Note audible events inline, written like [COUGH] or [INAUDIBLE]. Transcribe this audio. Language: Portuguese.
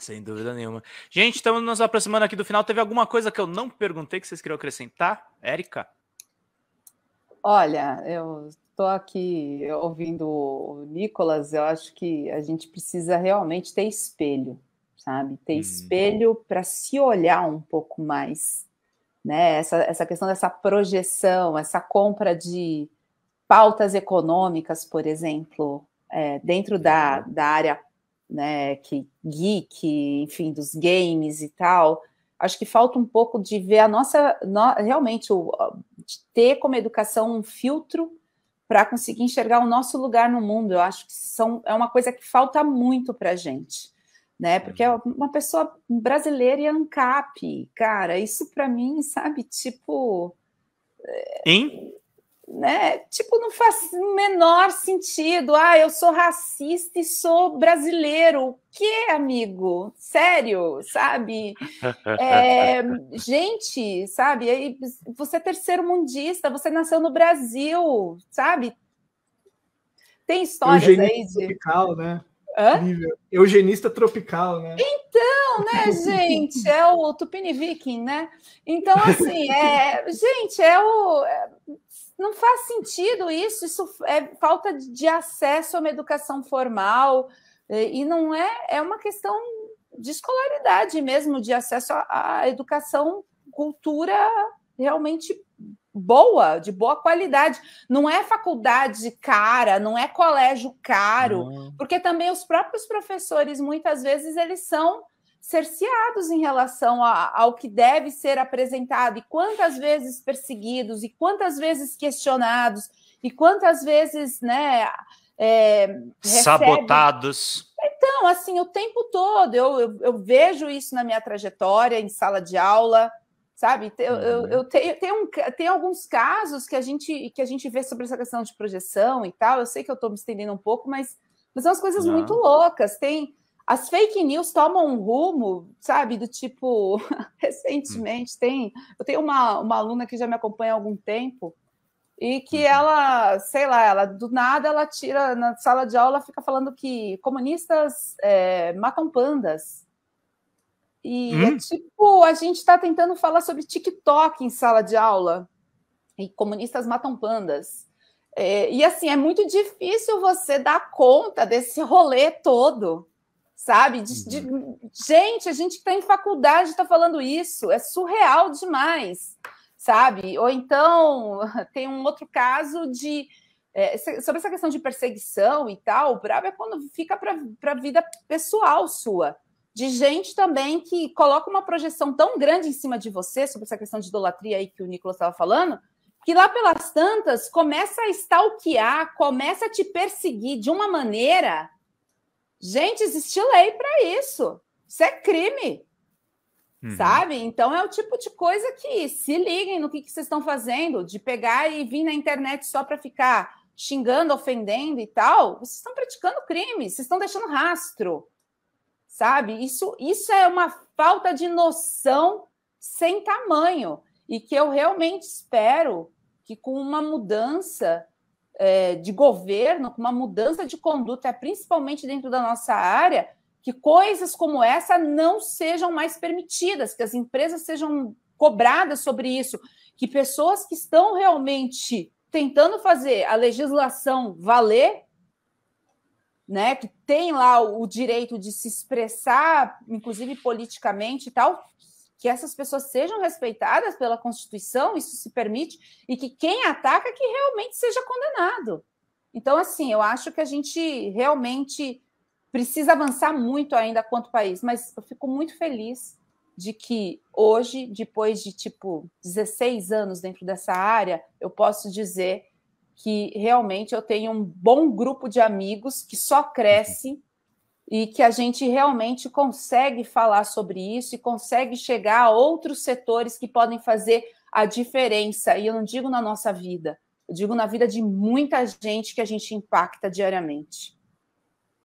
Sem dúvida nenhuma. Gente, estamos nos aproximando aqui do final. Teve alguma coisa que eu não perguntei que vocês queriam acrescentar? Érica? Olha, eu estou aqui ouvindo o Nicolas, eu acho que a gente precisa realmente ter espelho, sabe? Ter hum. espelho para se olhar um pouco mais, né? Essa, essa questão dessa projeção, essa compra de pautas econômicas, por exemplo, é, dentro da, uhum. da área né, que geek, enfim, dos games e tal, acho que falta um pouco de ver a nossa, no, realmente, o, ter como educação um filtro para conseguir enxergar o nosso lugar no mundo. Eu acho que são, é uma coisa que falta muito para a gente, né? Porque é uhum. uma pessoa brasileira e ANCAP, é cara, isso para mim, sabe, tipo. Hein? né? Tipo, não faz o menor sentido. Ah, eu sou racista e sou brasileiro. O que, amigo? Sério, sabe? [LAUGHS] É, gente, sabe? Aí você é terceiro mundista, você nasceu no Brasil, sabe? Tem histórias aí de. Tropical, né? Hã? Eugenista tropical, né? Então, então, né, [LAUGHS] gente, é o Tupiniviking, né? Então, assim, [LAUGHS] é, gente, é o. É, não faz sentido isso, isso é falta de acesso a uma educação formal, é, e não é, é uma questão de escolaridade mesmo, de acesso à educação, cultura realmente boa, de boa qualidade. Não é faculdade cara, não é colégio caro, uhum. porque também os próprios professores, muitas vezes, eles são cerceados em relação a, ao que deve ser apresentado, e quantas vezes perseguidos, e quantas vezes questionados, e quantas vezes, né? É, Sabotados. Então, assim, o tempo todo eu, eu, eu vejo isso na minha trajetória, em sala de aula, sabe? Eu, eu, uhum. eu tenho, tenho, um, tem alguns casos que a gente que a gente vê sobre essa questão de projeção e tal. Eu sei que eu estou me estendendo um pouco, mas, mas são as coisas Não. muito loucas. Tem as fake news tomam um rumo, sabe? Do tipo [LAUGHS] recentemente tem eu tenho uma, uma aluna que já me acompanha há algum tempo e que uhum. ela, sei lá, ela do nada ela tira na sala de aula fica falando que comunistas é, matam pandas. E hum? é uhum. tipo, a gente está tentando falar sobre TikTok em sala de aula. E comunistas matam pandas. É, e assim, é muito difícil você dar conta desse rolê todo, sabe? De, de, uhum. gente, a gente que está em faculdade está falando isso, é surreal demais, sabe? Ou então, [LAUGHS] tem um outro caso de. É, sobre essa questão de perseguição e tal, o brabo é quando fica para a vida pessoal sua de gente também que coloca uma projeção tão grande em cima de você, sobre essa questão de idolatria aí que o Nicolas estava falando, que lá pelas tantas começa a stalkear, começa a te perseguir de uma maneira. Gente, existe lei para isso. Isso é crime. Uhum. Sabe? Então é o tipo de coisa que se liguem no que, que vocês estão fazendo, de pegar e vir na internet só para ficar xingando, ofendendo e tal. Vocês estão praticando crime, vocês estão deixando rastro sabe? Isso, isso é uma falta de noção sem tamanho e que eu realmente espero que com uma mudança é, de governo, com uma mudança de conduta, principalmente dentro da nossa área, que coisas como essa não sejam mais permitidas, que as empresas sejam cobradas sobre isso, que pessoas que estão realmente tentando fazer a legislação valer né, que tem lá o direito de se expressar, inclusive politicamente e tal, que essas pessoas sejam respeitadas pela Constituição, isso se permite, e que quem ataca é que realmente seja condenado. Então, assim, eu acho que a gente realmente precisa avançar muito ainda quanto país, mas eu fico muito feliz de que hoje, depois de tipo 16 anos dentro dessa área, eu posso dizer que realmente eu tenho um bom grupo de amigos que só cresce e que a gente realmente consegue falar sobre isso e consegue chegar a outros setores que podem fazer a diferença. E eu não digo na nossa vida, eu digo na vida de muita gente que a gente impacta diariamente.